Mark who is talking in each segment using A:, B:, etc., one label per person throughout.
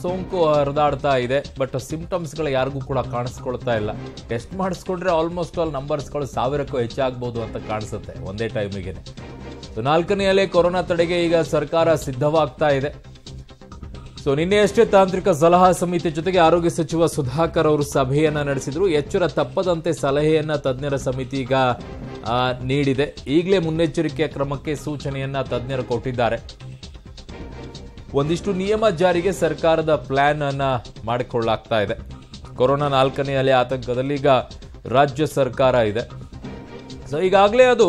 A: ಸೋಂಕು ಹರಿದಾಡ್ತಾ ಇದೆ ಬಟ್ ಸಿಂಪ್ಟಮ್ಸ್ಗಳು ಯಾರಿಗೂ ಕೂಡ ಕಾಣಿಸ್ಕೊಳ್ತಾ ಇಲ್ಲ ಟೆಸ್ಟ್ ಮಾಡಿಸ್ಕೊಂಡ್ರೆ ಆಲ್ಮೋಸ್ಟ್ ಆಲ್ ನಂಬರ್ಸ್ಗಳು ಸಾವಿರಕ್ಕೂ ಹೆಚ್ಚಾಗ್ಬೋದು ಅಂತ ಕಾಣಿಸುತ್ತೆ ಒಂದೇ ಟೈಮಿಗೆ ಸೊ ನಾಲ್ಕನೇ ಅಲೆ ಕೊರೋನಾ ತಡೆಗೆ ಈಗ ಸರ್ಕಾರ ಸಿದ್ಧವಾಗ್ತಾ ಇದೆ ಸೊ ನಿನ್ನೆಯಷ್ಟೇ ತಾಂತ್ರಿಕ ಸಲಹಾ ಸಮಿತಿ ಜೊತೆಗೆ ಆರೋಗ್ಯ ಸಚಿವ ಸುಧಾಕರ್ ಅವರು ಸಭೆಯನ್ನ ನಡೆಸಿದ್ರು ಎಚ್ಚರ ತಪ್ಪದಂತೆ ಸಲಹೆಯನ್ನ ತಜ್ಞರ ಸಮಿತಿ ಈಗ ನೀಡಿದೆ ಈಗಲೇ ಮುನ್ನೆಚ್ಚರಿಕೆಯ ಕ್ರಮಕ್ಕೆ ಸೂಚನೆಯನ್ನ ತಜ್ಞರು ಕೊಟ್ಟಿದ್ದಾರೆ ಒಂದಿಷ್ಟು ನಿಯಮ ಜಾರಿಗೆ ಸರ್ಕಾರದ ಪ್ಲಾನ್ ಅನ್ನ ಮಾಡಿಕೊಳ್ಳಾಗ್ತಾ ಇದೆ ಕೊರೋನಾ ನಾಲ್ಕನೇ ಅಲೆ ಆತಂಕದಲ್ಲಿ ಈಗ ರಾಜ್ಯ ಸರ್ಕಾರ ಇದೆ ಸೊ ಈಗಾಗಲೇ ಅದು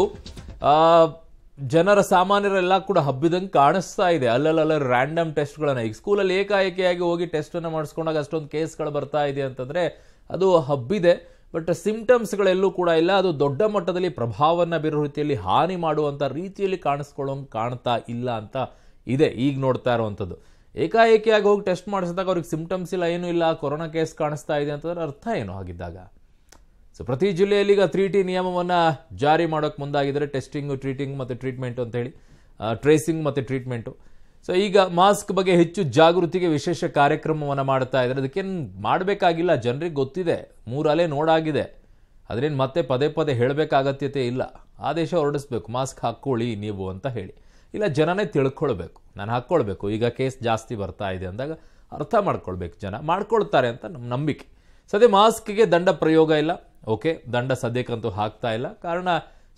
A: ಜನರ ಸಾಮಾನ್ಯರೆಲ್ಲ ಕೂಡ ಹಬ್ಬಿದಂಗೆ ಕಾಣಿಸ್ತಾ ಇದೆ ಅಲ್ಲಲ್ಲ ರ್ಯಾಂಡಮ್ ಟೆಸ್ಟ್ಗಳನ್ನು ಈಗ ಸ್ಕೂಲಲ್ಲಿ ಏಕಾಏಕಿಯಾಗಿ ಹೋಗಿ ಟೆಸ್ಟನ್ನು ಮಾಡಿಸ್ಕೊಂಡಾಗ ಅಷ್ಟೊಂದು ಕೇಸ್ಗಳು ಬರ್ತಾ ಇದೆ ಅಂತಂದರೆ ಅದು ಹಬ್ಬಿದೆ ಬಟ್ ಸಿಂಪ್ಟಮ್ಸ್ಗಳೆಲ್ಲೂ ಕೂಡ ಇಲ್ಲ ಅದು ದೊಡ್ಡ ಮಟ್ಟದಲ್ಲಿ ಪ್ರಭಾವವನ್ನು ಬೀರೋ ರೀತಿಯಲ್ಲಿ ಹಾನಿ ಮಾಡುವಂಥ ರೀತಿಯಲ್ಲಿ ಕಾಣಿಸ್ಕೊಳ್ಳೋಂಗೆ ಕಾಣ್ತಾ ಇಲ್ಲ ಅಂತ ಇದೆ ಈಗ ನೋಡ್ತಾ ಇರುವಂಥದ್ದು ಏಕಾಏಕಿಯಾಗಿ ಹೋಗಿ ಟೆಸ್ಟ್ ಮಾಡಿಸಿದಾಗ ಅವ್ರಿಗೆ ಸಿಂಪ್ಟಮ್ಸ್ ಇಲ್ಲ ಏನೂ ಇಲ್ಲ ಕೊರೋನಾ ಕೇಸ್ ಕಾಣಿಸ್ತಾ ಇದೆ ಅಂತಂದ್ರೆ ಅರ್ಥ ಏನು ಆಗಿದ್ದಾಗ ಸೊ ಪ್ರತಿ ಜಿಲ್ಲೆಯಲ್ಲಿ ಈಗ ತ್ರೀ ಟಿ ನಿಯಮವನ್ನು ಜಾರಿ ಮಾಡೋಕ್ಕೆ ಮುಂದಾಗಿದ್ದಾರೆ ಟೆಸ್ಟಿಂಗು ಟ್ರೀಟಿಂಗ್ ಮತ್ತು ಟ್ರೀಟ್ಮೆಂಟು ಅಂತೇಳಿ ಟ್ರೇಸಿಂಗ್ ಮತ್ತು ಟ್ರೀಟ್ಮೆಂಟು ಸೊ ಈಗ ಮಾಸ್ಕ್ ಬಗ್ಗೆ ಹೆಚ್ಚು ಜಾಗೃತಿಗೆ ವಿಶೇಷ ಕಾರ್ಯಕ್ರಮವನ್ನು ಮಾಡ್ತಾ ಇದ್ದಾರೆ ಅದಕ್ಕೇನು ಮಾಡಬೇಕಾಗಿಲ್ಲ ಜನರಿಗೆ ಗೊತ್ತಿದೆ ಮೂರಲೆ ನೋಡಾಗಿದೆ ಅದರಿಂದ ಮತ್ತೆ ಪದೇ ಪದೇ ಹೇಳಬೇಕಾಗತ್ಯತೆ ಇಲ್ಲ ಆದೇಶ ಹೊರಡಿಸ್ಬೇಕು ಮಾಸ್ಕ್ ಹಾಕ್ಕೊಳ್ಳಿ ನೀವು ಅಂತ ಹೇಳಿ ಇಲ್ಲ ಜನನೇ ತಿಳ್ಕೊಳ್ಬೇಕು ನಾನು ಹಾಕ್ಕೊಳ್ಬೇಕು ಈಗ ಕೇಸ್ ಜಾಸ್ತಿ ಬರ್ತಾ ಇದೆ ಅಂದಾಗ ಅರ್ಥ ಮಾಡ್ಕೊಳ್ಬೇಕು ಜನ ಮಾಡ್ಕೊಳ್ತಾರೆ ಅಂತ ನಮ್ಮ ನಂಬಿಕೆ ಸದ್ಯ ಮಾಸ್ಕ್ಗೆ ದಂಡ ಪ್ರಯೋಗ ಇಲ್ಲ ಓಕೆ ದಂಡ ಸದ್ಯಕ್ಕಂತೂ ಹಾಕ್ತಾ ಇಲ್ಲ ಕಾರಣ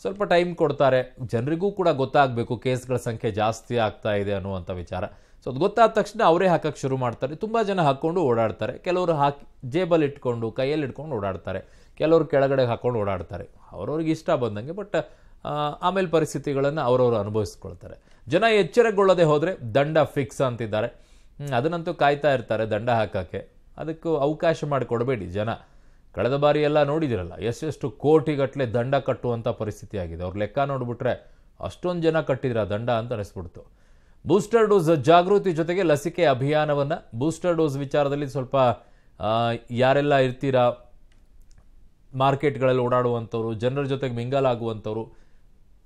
A: ಸ್ವಲ್ಪ ಟೈಮ್ ಕೊಡ್ತಾರೆ ಜನರಿಗೂ ಕೂಡ ಗೊತ್ತಾಗಬೇಕು ಕೇಸ್ಗಳ ಸಂಖ್ಯೆ ಜಾಸ್ತಿ ಆಗ್ತಾ ಇದೆ ಅನ್ನುವಂಥ ವಿಚಾರ ಸೊ ಅದು ಗೊತ್ತಾದ ತಕ್ಷಣ ಅವರೇ ಹಾಕಕ್ಕೆ ಶುರು ಮಾಡ್ತಾರೆ ತುಂಬ ಜನ ಹಾಕ್ಕೊಂಡು ಓಡಾಡ್ತಾರೆ ಕೆಲವರು ಹಾಕಿ ಜೇಬಲ್ ಇಟ್ಕೊಂಡು ಕೈಯಲ್ಲಿ ಇಟ್ಕೊಂಡು ಓಡಾಡ್ತಾರೆ ಕೆಲವರು ಕೆಳಗಡೆ ಹಾಕ್ಕೊಂಡು ಓಡಾಡ್ತಾರೆ ಅವ್ರವ್ರಿಗೆ ಇಷ್ಟ ಬಂದಂಗೆ ಬಟ್ ಆಮೇಲೆ ಪರಿಸ್ಥಿತಿಗಳನ್ನು ಅವರವರು ಅನುಭವಿಸ್ಕೊಳ್ತಾರೆ ಜನ ಎಚ್ಚರಗೊಳ್ಳದೆ ಹೋದರೆ ದಂಡ ಫಿಕ್ಸ್ ಅಂತಿದ್ದಾರೆ ಅದನ್ನಂತೂ ಕಾಯ್ತಾ ಇರ್ತಾರೆ ದಂಡ ಹಾಕೋಕ್ಕೆ ಅದಕ್ಕೂ ಅವಕಾಶ ಮಾಡಿಕೊಡಬೇಡಿ ಜನ ಕಳೆದ ಬಾರಿ ಎಲ್ಲ ನೋಡಿದಿರಲ್ಲ ಎಷ್ಟೆಷ್ಟು ಕೋಟಿಗಟ್ಟಲೆ ದಂಡ ಕಟ್ಟುವಂಥ ಪರಿಸ್ಥಿತಿ ಆಗಿದೆ ಅವ್ರ ಲೆಕ್ಕ ನೋಡಿಬಿಟ್ರೆ ಅಷ್ಟೊಂದು ಜನ ಕಟ್ಟಿದ್ರ ದಂಡ ಅಂತ ಅನಿಸ್ಬಿಡ್ತು ಬೂಸ್ಟರ್ ಡೋಸ್ ಜಾಗೃತಿ ಜೊತೆಗೆ ಲಸಿಕೆ ಅಭಿಯಾನವನ್ನು ಬೂಸ್ಟರ್ ಡೋಸ್ ವಿಚಾರದಲ್ಲಿ ಸ್ವಲ್ಪ ಯಾರೆಲ್ಲ ಇರ್ತೀರಾ ಮಾರ್ಕೆಟ್ಗಳಲ್ಲಿ ಓಡಾಡುವಂಥವ್ರು ಜನರ ಜೊತೆಗೆ ಮಿಂಗಲ್ ಆಗುವಂಥವ್ರು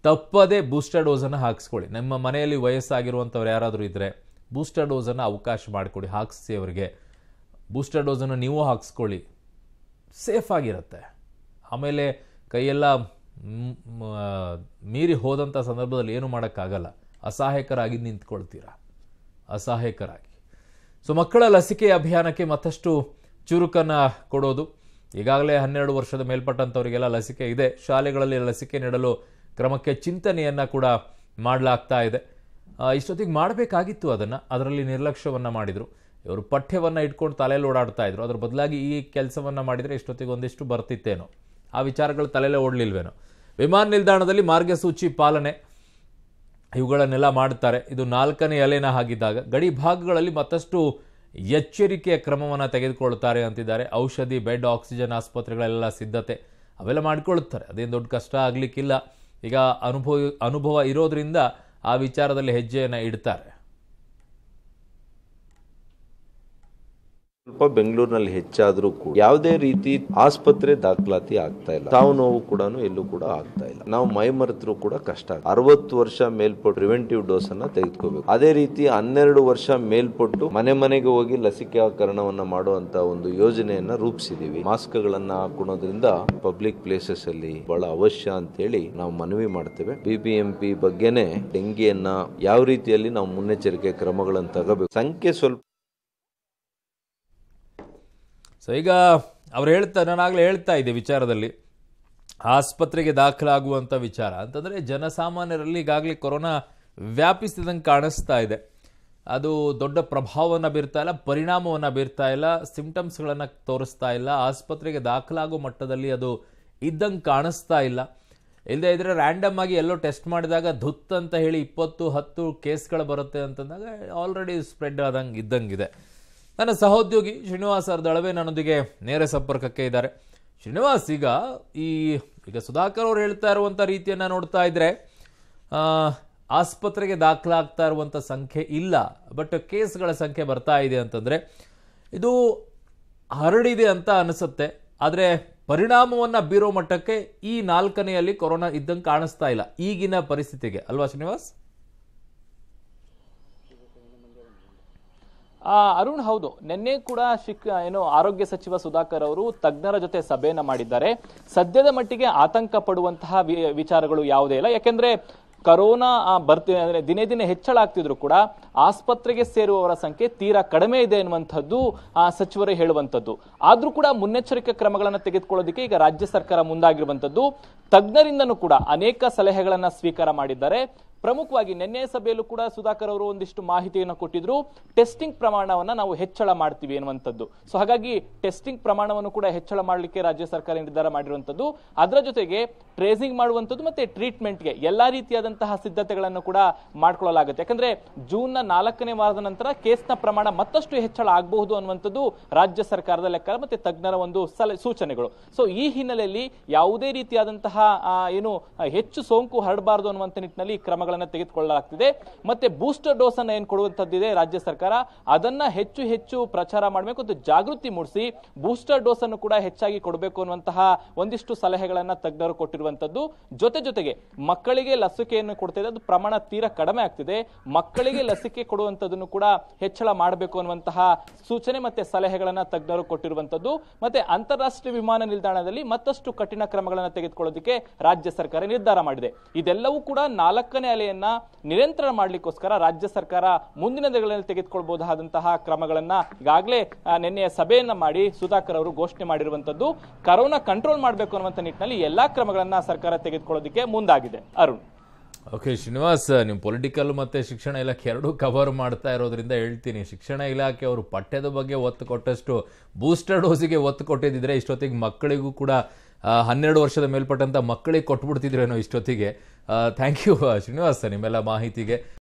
A: ತಪ್ಪದೇ ಬೂಸ್ಟರ್ ಡೋಸನ್ನು ಹಾಕಿಸ್ಕೊಳ್ಳಿ ನಿಮ್ಮ ಮನೆಯಲ್ಲಿ ವಯಸ್ಸಾಗಿರುವಂಥವ್ರು ಯಾರಾದರೂ ಇದ್ದರೆ ಬೂಸ್ಟರ್ ಡೋಸನ್ನು ಅವಕಾಶ ಮಾಡಿಕೊಡಿ ಹಾಕಿಸಿ ಅವರಿಗೆ ಬೂಸ್ಟರ್ ಡೋಸನ್ನು ನೀವು ಹಾಕಿಸ್ಕೊಳ್ಳಿ ಆಗಿರುತ್ತೆ ಆಮೇಲೆ ಕೈಯೆಲ್ಲ ಮೀರಿ ಹೋದಂಥ ಸಂದರ್ಭದಲ್ಲಿ ಏನು ಮಾಡೋಕ್ಕಾಗಲ್ಲ ಅಸಹಾಯಕರಾಗಿ ನಿಂತ್ಕೊಳ್ತೀರಾ ಅಸಹಾಯಕರಾಗಿ ಸೊ ಮಕ್ಕಳ ಲಸಿಕೆ ಅಭಿಯಾನಕ್ಕೆ ಮತ್ತಷ್ಟು ಚುರುಕನ್ನು ಕೊಡೋದು ಈಗಾಗಲೇ ಹನ್ನೆರಡು ವರ್ಷದ ಮೇಲ್ಪಟ್ಟಂಥವರಿಗೆಲ್ಲ ಲಸಿಕೆ ಇದೆ ಶಾಲೆಗಳಲ್ಲಿ ಲಸಿಕೆ ನೀಡಲು ಕ್ರಮಕ್ಕೆ ಚಿಂತನೆಯನ್ನು ಕೂಡ ಮಾಡಲಾಗ್ತಾ ಇದೆ ಇಷ್ಟೊತ್ತಿಗೆ ಮಾಡಬೇಕಾಗಿತ್ತು ಅದನ್ನು ಅದರಲ್ಲಿ ನಿರ್ಲಕ್ಷ್ಯವನ್ನು ಮಾಡಿದರು ಇವರು ಪಠ್ಯವನ್ನು ಇಟ್ಕೊಂಡು ತಲೆಯಲ್ಲಿ ಓಡಾಡ್ತಾ ಇದ್ರು ಅದ್ರ ಬದಲಾಗಿ ಈ ಕೆಲಸವನ್ನು ಮಾಡಿದರೆ ಇಷ್ಟೊತ್ತಿಗೆ ಒಂದಿಷ್ಟು ಬರ್ತಿತ್ತೇನೋ ಆ ವಿಚಾರಗಳು ತಲೆಯಲ್ಲೇ ಓಡಲಿಲ್ವೇನೋ ವಿಮಾನ ನಿಲ್ದಾಣದಲ್ಲಿ ಮಾರ್ಗಸೂಚಿ ಪಾಲನೆ ಇವುಗಳನ್ನೆಲ್ಲ ಮಾಡ್ತಾರೆ ಇದು ನಾಲ್ಕನೇ ಅಲೆನ ಹಾಗಿದ್ದಾಗ ಗಡಿ ಭಾಗಗಳಲ್ಲಿ ಮತ್ತಷ್ಟು ಎಚ್ಚರಿಕೆಯ ಕ್ರಮವನ್ನು ತೆಗೆದುಕೊಳ್ತಾರೆ ಅಂತಿದ್ದಾರೆ ಔಷಧಿ ಬೆಡ್ ಆಕ್ಸಿಜನ್ ಆಸ್ಪತ್ರೆಗಳೆಲ್ಲ ಸಿದ್ಧತೆ ಅವೆಲ್ಲ ಮಾಡಿಕೊಳ್ಳುತ್ತಾರೆ ಅದೇನು ದೊಡ್ಡ ಕಷ್ಟ ಆಗಲಿಕ್ಕಿಲ್ಲ ಈಗ ಅನುಭವ ಅನುಭವ ಇರೋದ್ರಿಂದ ಆ ವಿಚಾರದಲ್ಲಿ ಹೆಜ್ಜೆಯನ್ನು ಇಡ್ತಾರೆ ಸ್ವಲ್ಪ ಬೆಂಗಳೂರಿನಲ್ಲಿ ಹೆಚ್ಚಾದರೂ ಕೂಡ ಯಾವುದೇ ರೀತಿ ಆಸ್ಪತ್ರೆ ದಾಖಲಾತಿ ಆಗ್ತಾ ಇಲ್ಲ ತಾವು ನೋವು ಕೂಡ ಎಲ್ಲೂ ಕೂಡ ಆಗ್ತಾ ಇಲ್ಲ ನಾವು ಮೈ ಕೂಡ ಕಷ್ಟ ಅರವತ್ತು ವರ್ಷ ಮೇಲ್ಪಟ್ಟು ಪ್ರಿವೆಂಟಿವ್ ಡೋಸ್ ಅನ್ನ ತೆಗೆದುಕೋಬೇಕು ಅದೇ ರೀತಿ ಹನ್ನೆರಡು ವರ್ಷ ಮೇಲ್ಪಟ್ಟು ಮನೆ ಮನೆಗೆ ಹೋಗಿ ಲಸಿಕಾಕರಣವನ್ನ ಮಾಡುವಂತ ಒಂದು ಯೋಜನೆಯನ್ನ ರೂಪಿಸಿದೀವಿ ಮಾಸ್ಕ್ ಗಳನ್ನ ಹಾಕೊಳೋದ್ರಿಂದ ಪಬ್ಲಿಕ್ ಪ್ಲೇಸಸ್ ಅಲ್ಲಿ ಬಹಳ ಅವಶ್ಯ ಹೇಳಿ ನಾವು ಮನವಿ ಮಾಡ್ತೇವೆ ಬಿಬಿಎಂಪಿ ಬಗ್ಗೆನೆ ಡೆಂಗಿಯನ್ನ ಯಾವ ರೀತಿಯಲ್ಲಿ ನಾವು ಮುನ್ನೆಚ್ಚರಿಕೆ ಕ್ರಮಗಳನ್ನು ತಗೋಬೇಕು ಸಂಖ್ಯೆ ಸ್ವಲ್ಪ ಸೊ ಈಗ ಅವ್ರು ಹೇಳ್ತಾ ನಾನು ಹೇಳ್ತಾ ಇದ್ದೆ ವಿಚಾರದಲ್ಲಿ ಆಸ್ಪತ್ರೆಗೆ ದಾಖಲಾಗುವಂಥ ವಿಚಾರ ಅಂತಂದರೆ ಜನಸಾಮಾನ್ಯರಲ್ಲಿ ಈಗಾಗಲೇ ಕೊರೋನಾ ವ್ಯಾಪಿಸಿದಂಗೆ ಕಾಣಿಸ್ತಾ ಇದೆ ಅದು ದೊಡ್ಡ ಪ್ರಭಾವವನ್ನು ಬೀರ್ತಾ ಇಲ್ಲ ಪರಿಣಾಮವನ್ನು ಬೀರ್ತಾ ಇಲ್ಲ ಸಿಂಟಮ್ಸ್ಗಳನ್ನು ತೋರಿಸ್ತಾ ಇಲ್ಲ ಆಸ್ಪತ್ರೆಗೆ ದಾಖಲಾಗೋ ಮಟ್ಟದಲ್ಲಿ ಅದು ಇದ್ದಂಗೆ ಕಾಣಿಸ್ತಾ ಇಲ್ಲ ಇಲ್ಲದೆ ಇದ್ರೆ ರ್ಯಾಂಡಮ್ ಆಗಿ ಎಲ್ಲೋ ಟೆಸ್ಟ್ ಮಾಡಿದಾಗ ಧುತ್ ಅಂತ ಹೇಳಿ ಇಪ್ಪತ್ತು ಹತ್ತು ಕೇಸ್ಗಳು ಬರುತ್ತೆ ಅಂತಂದಾಗ ಆಲ್ರೆಡಿ ಸ್ಪ್ರೆಡ್ ಆದಂಗೆ ಇದ್ದಂಗಿದೆ ನನ್ನ ಸಹೋದ್ಯೋಗಿ ಶ್ರೀನಿವಾಸ್ ದಳವೆ ನನ್ನೊಂದಿಗೆ ನೇರ ಸಂಪರ್ಕಕ್ಕೆ ಇದ್ದಾರೆ ಶ್ರೀನಿವಾಸ್ ಈಗ ಈ ಈಗ ಸುಧಾಕರ್ ಅವರು ಹೇಳ್ತಾ ಇರುವಂಥ ರೀತಿಯನ್ನು ನೋಡ್ತಾ ಇದ್ರೆ ಆಸ್ಪತ್ರೆಗೆ ದಾಖಲಾಗ್ತಾ ಇರುವಂಥ ಸಂಖ್ಯೆ ಇಲ್ಲ ಬಟ್ ಕೇಸ್ಗಳ ಸಂಖ್ಯೆ ಬರ್ತಾ ಇದೆ ಅಂತಂದರೆ ಇದು ಹರಡಿದೆ ಅಂತ ಅನಿಸುತ್ತೆ ಆದರೆ ಪರಿಣಾಮವನ್ನು ಬೀರೋ ಮಟ್ಟಕ್ಕೆ ಈ ನಾಲ್ಕನೆಯಲ್ಲಿ ಕೊರೋನಾ ಇದ್ದಂಗೆ ಕಾಣಿಸ್ತಾ ಇಲ್ಲ ಈಗಿನ ಪರಿಸ್ಥಿತಿಗೆ ಅಲ್ವಾ ಶ್ರೀನಿವಾಸ್
B: ಅರುಣ್ ಹೌದು ನಿನ್ನೆ ಕೂಡ ಶಿಕ್ ಏನು ಆರೋಗ್ಯ ಸಚಿವ ಸುಧಾಕರ್ ಅವರು ತಜ್ಞರ ಜೊತೆ ಸಭೆಯನ್ನ ಮಾಡಿದ್ದಾರೆ ಸದ್ಯದ ಮಟ್ಟಿಗೆ ಆತಂಕ ಪಡುವಂತಹ ವಿಚಾರಗಳು ಯಾವುದೇ ಇಲ್ಲ ಯಾಕೆಂದ್ರೆ ಕರೋನಾ ಬರ್ತಿ ಅಂದ್ರೆ ದಿನೇ ದಿನೇ ಹೆಚ್ಚಳ ಆಗ್ತಿದ್ರು ಕೂಡ ಆಸ್ಪತ್ರೆಗೆ ಸೇರುವವರ ಸಂಖ್ಯೆ ತೀರಾ ಕಡಿಮೆ ಇದೆ ಎನ್ನುವಂಥದ್ದು ಸಚಿವರು ಹೇಳುವಂಥದ್ದು ಆದರೂ ಕೂಡ ಮುನ್ನೆಚ್ಚರಿಕೆ ಕ್ರಮಗಳನ್ನು ತೆಗೆದುಕೊಳ್ಳೋದಕ್ಕೆ ಈಗ ರಾಜ್ಯ ಸರ್ಕಾರ ಮುಂದಾಗಿರುವಂಥದ್ದು ತಜ್ಞರಿಂದನೂ ಕೂಡ ಅನೇಕ ಸಲಹೆಗಳನ್ನು ಸ್ವೀಕಾರ ಮಾಡಿದ್ದಾರೆ ಪ್ರಮುಖವಾಗಿ ನಿನ್ನೆ ಸಭೆಯಲ್ಲೂ ಕೂಡ ಸುಧಾಕರ್ ಅವರು ಒಂದಿಷ್ಟು ಮಾಹಿತಿಯನ್ನು ಕೊಟ್ಟಿದ್ರು ಟೆಸ್ಟಿಂಗ್ ಪ್ರಮಾಣವನ್ನ ನಾವು ಹೆಚ್ಚಳ ಮಾಡ್ತೀವಿ ಎನ್ನುವಂಥದ್ದು ಸೊ ಹಾಗಾಗಿ ಟೆಸ್ಟಿಂಗ್ ಪ್ರಮಾಣವನ್ನು ಕೂಡ ಹೆಚ್ಚಳ ಮಾಡಲಿಕ್ಕೆ ರಾಜ್ಯ ಸರ್ಕಾರ ನಿರ್ಧಾರ ಮಾಡಿರುವಂಥದ್ದು ಅದರ ಜೊತೆಗೆ ಟ್ರೇಸಿಂಗ್ ಮಾಡುವಂಥದ್ದು ಮತ್ತೆ ಟ್ರೀಟ್ಮೆಂಟ್ಗೆ ಎಲ್ಲಾ ರೀತಿಯಾದಂತಹ ಸಿದ್ಧತೆಗಳನ್ನು ಕೂಡ ಮಾಡ್ಕೊಳ್ಳಲಾಗುತ್ತೆ ಯಾಕಂದ್ರೆ ನ ನಾಲ್ಕನೇ ವಾರದ ನಂತರ ಕೇಸ್ನ ಪ್ರಮಾಣ ಮತ್ತಷ್ಟು ಹೆಚ್ಚಳ ಆಗಬಹುದು ಅನ್ನುವಂಥದ್ದು ರಾಜ್ಯ ಸರ್ಕಾರದ ಲೆಕ್ಕ ಮತ್ತೆ ತಜ್ಞರ ಒಂದು ಸಲ ಸೂಚನೆಗಳು ಸೊ ಈ ಹಿನ್ನೆಲೆಯಲ್ಲಿ ಯಾವುದೇ ರೀತಿಯಾದಂತಹ ಏನು ಹೆಚ್ಚು ಸೋಂಕು ಹರಡಬಾರದು ಅನ್ನುವಂಥ ನಿಟ್ಟಿನಲ್ಲಿ ಕ್ರಮಗಳ ಕ್ರಮಗಳನ್ನು ತೆಗೆದುಕೊಳ್ಳಲಾಗ್ತಿದೆ ಮತ್ತೆ ಬೂಸ್ಟರ್ ಡೋಸ್ ಅನ್ನು ಏನು ಕೊಡುವಂತದ್ದಿದೆ ರಾಜ್ಯ ಸರ್ಕಾರ ಅದನ್ನ ಹೆಚ್ಚು ಹೆಚ್ಚು ಪ್ರಚಾರ ಮಾಡಬೇಕು ಮತ್ತು ಜಾಗೃತಿ ಮೂಡಿಸಿ ಬೂಸ್ಟರ್ ಡೋಸ್ ಅನ್ನು ಕೂಡ ಹೆಚ್ಚಾಗಿ ಕೊಡಬೇಕು ಅನ್ನುವಂತಹ ಒಂದಿಷ್ಟು ಸಲಹೆಗಳನ್ನ ತಜ್ಞರು ಕೊಟ್ಟಿರುವಂತದ್ದು ಜೊತೆ ಜೊತೆಗೆ ಮಕ್ಕಳಿಗೆ ಲಸಿಕೆಯನ್ನು ಕೊಡ್ತಾ ಅದು ಪ್ರಮಾಣ ತೀರಾ ಕಡಿಮೆ ಆಗ್ತಿದೆ ಮಕ್ಕಳಿಗೆ ಲಸಿಕೆ ಕೊಡುವಂತದನ್ನು ಕೂಡ ಹೆಚ್ಚಳ ಮಾಡಬೇಕು ಅನ್ನುವಂತಹ ಸೂಚನೆ ಮತ್ತೆ ಸಲಹೆಗಳನ್ನ ತಜ್ಞರು ಕೊಟ್ಟಿರುವಂತದ್ದು ಮತ್ತೆ ಅಂತಾರಾಷ್ಟ್ರೀಯ ವಿಮಾನ ನಿಲ್ದಾಣದಲ್ಲಿ ಮತ್ತಷ್ಟು ಕಠಿಣ ಕ್ರಮಗಳನ್ನು ತೆಗೆದುಕೊಳ್ಳೋದಕ್ಕೆ ರಾಜ್ಯ ಸರ್ಕಾರ ನಿರ್ಧಾರ ಮಾಡಿದೆ ಇದೆಲ್ಲವೂ ಕೂಡ ನಾಲ್ಕನೇ ಅಲೆ ದಾಖಲೆಯನ್ನ ನಿರಂತರ ಮಾಡಲಿಕ್ಕೋಸ್ಕರ ರಾಜ್ಯ ಸರ್ಕಾರ ಮುಂದಿನ ದಿನಗಳಲ್ಲಿ ತೆಗೆದುಕೊಳ್ಬಹುದಾದಂತಹ ಕ್ರಮಗಳನ್ನ ಈಗಾಗಲೇ ನಿನ್ನೆಯ ಸಭೆಯನ್ನ ಮಾಡಿ ಸುಧಾಕರ್ ಅವರು ಘೋಷಣೆ ಮಾಡಿರುವಂತದ್ದು ಕರೋನಾ ಕಂಟ್ರೋಲ್ ಮಾಡಬೇಕು ಅನ್ನುವಂಥ ನಿಟ್ಟಿನಲ್ಲಿ ಎಲ್ಲಾ ಕ್ರಮಗಳನ್ನ ಸರ್ಕಾರ ತೆಗೆದುಕೊಳ್ಳೋದಕ್ಕೆ ಮುಂದಾಗಿದೆ ಅರುಣ್
A: ಓಕೆ ಶ್ರೀನಿವಾಸ್ ನೀವು ಪೊಲಿಟಿಕಲ್ ಮತ್ತು ಶಿಕ್ಷಣ ಇಲಾಖೆ ಎರಡೂ ಕವರ್ ಮಾಡ್ತಾ ಇರೋದ್ರಿಂದ ಹೇಳ್ತೀನಿ ಶಿಕ್ಷಣ ಇಲಾಖೆ ಅವರು ಪಠ್ಯದ ಬಗ್ಗೆ ಒತ್ತು ಕೊಟ್ಟಷ್ಟು ಬೂಸ್ಟರ್ ಡೋಸಿಗೆ ಒತ್ತು ಕೊಟ್ಟಿದ್ದಿದ್ರೆ ಇಷ್ಟೊತ್ತಿಗೆ ಮಕ್ಕಳಿಗೂ ಕೂಡ ಹನ್ನೆರಡು ವರ್ಷದ ಮೇಲ್ಪಟ್ಟಂತ ಮಕ್ಕಳಿಗೆ ಕೊಟ್ಬಿಡ್ತಿದ್ರೇನೋ ಇಷ್ಟೊತ್ತಿಗೆ ಥ್ಯಾಂಕ್ ಯು ಶ್ರೀನಿವಾಸ ನಿಮ್ಮೆಲ್ಲ ಮಾಹಿತಿಗೆ